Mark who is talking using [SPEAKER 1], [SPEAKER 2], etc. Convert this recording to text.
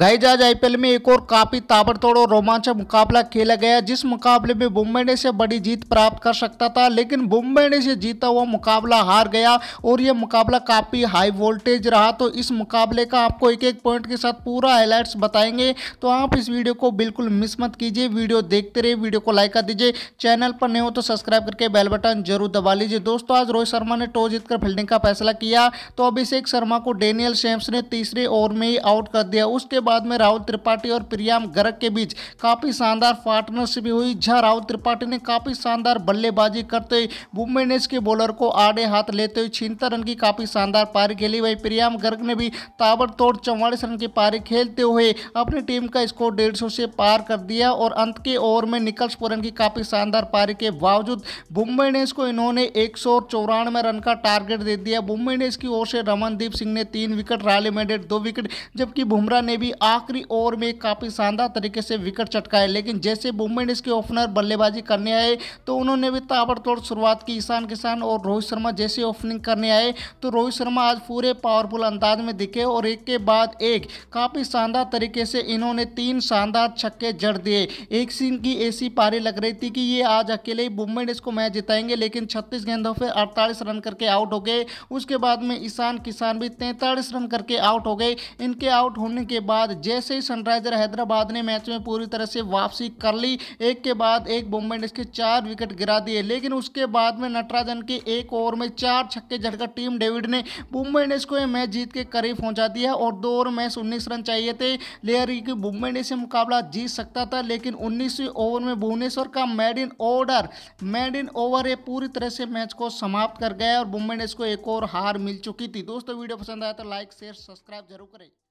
[SPEAKER 1] guys आज IPL में एक और काफी ताबड़तोड़ और रोमांचक मुकाबला खेला गया जिस मुकाबले में मुंबई ने से बड़ी जीत प्राप्त कर सकता था लेकिन मुंबई ने से जीता हुआ मुकाबला हार गया और यह मुकाबला काफी हाई वोल्टेज रहा तो इस मुकाबले का आपको एक एक पॉइंट के साथ पूरा हाईलाइट्स बताएंगे तो आप इस वीडियो को बिल्कुल मिस मत कीजिए वीडियो देखते रहे वीडियो को लाइक कर दीजिए चैनल पर नहीं हो तो सब्सक्राइब करके बेल बटन जरूर दबा लीजिए दोस्तों आज रोहित शर्मा ने टॉस जीतकर फील्डिंग का फैसला किया तो अभिषेक शर्मा को डेनियल शेम्स ने तीसरे ओवर में ही आउट कर दिया उसके बाद में राहुल त्रिपाठी और प्रियाम गर्ग के बीच काफ़ी शानदार पार्टनरशिप हुई जहां राहुल त्रिपाठी ने काफ़ी शानदार बल्लेबाजी करते हुए बुम्बे इंडियंस के बॉलर को आड़े हाथ लेते हुए छिहत्तर रन की काफ़ी शानदार पारी खेली वही प्रियाम गर्ग ने भी ताबड़तोड़ चौवालीस रन की पारी खेलते हुए अपनी टीम का स्कोर डेढ़ से पार कर दिया और अंत के ओवर में निकल्स पुरन की काफ़ी शानदार पारी के बावजूद बुम्बे इंडियंस को इन्होंने एक रन का टारगेट दे दिया बुम्बे इंडियंस की ओर से रमनदीप सिंह ने तीन विकेट राले मेडेट दो विकेट जबकि बुमराह ने भी की आखिरी ओवर में काफ़ी शानदार तरीके से विकेट चटकाए लेकिन जैसे मुंबई इंडियंस के ओपनर बल्लेबाजी करने आए तो उन्होंने भी ताबड़तोड़ शुरुआत की ईशान किसान और रोहित शर्मा जैसे ओपनिंग करने आए तो रोहित शर्मा आज पूरे पावरफुल अंदाज में दिखे और एक के बाद एक काफ़ी शानदार तरीके से इन्होंने तीन शानदार छक्के जड़ दिए एक सीन की ऐसी पारी लग रही थी कि ये आज अकेले ही मुंबई इंडियंस को मैच जिताएंगे लेकिन छत्तीस गेंदों पर अड़तालीस रन करके आउट हो गए उसके बाद में ईशान किसान भी तैंतालीस रन करके आउट हो गए इनके आउट होने के बाद बाद जैसे ही सनराइजर हैदराबाद ने मैच में पूरी तरह से वापसी कर ली एक के बाद एक बॉम्बे इंडियंस के चार विकेट गिरा दिए लेकिन उसके बाद में नटराजन के एक ओवर में चार छक्के झड़कर टीम डेविड ने मुंबई इंडियंस को यह मैच जीत के करीब पहुंचा दिया और दो ओवर मैच उन्नीस रन चाहिए थे लेयर की मुंबई इंडियंस से मुकाबला जीत सकता था लेकिन उन्नीसवीं ओवर में भुवनेश्वर का maiden order maiden over ये पूरी तरह से मैच को समाप्त कर गया और मुंबई इंडियंस को एक और हार मिल चुकी थी दोस्तों वीडियो पसंद आया तो लाइक शेयर सब्सक्राइब जरूर करें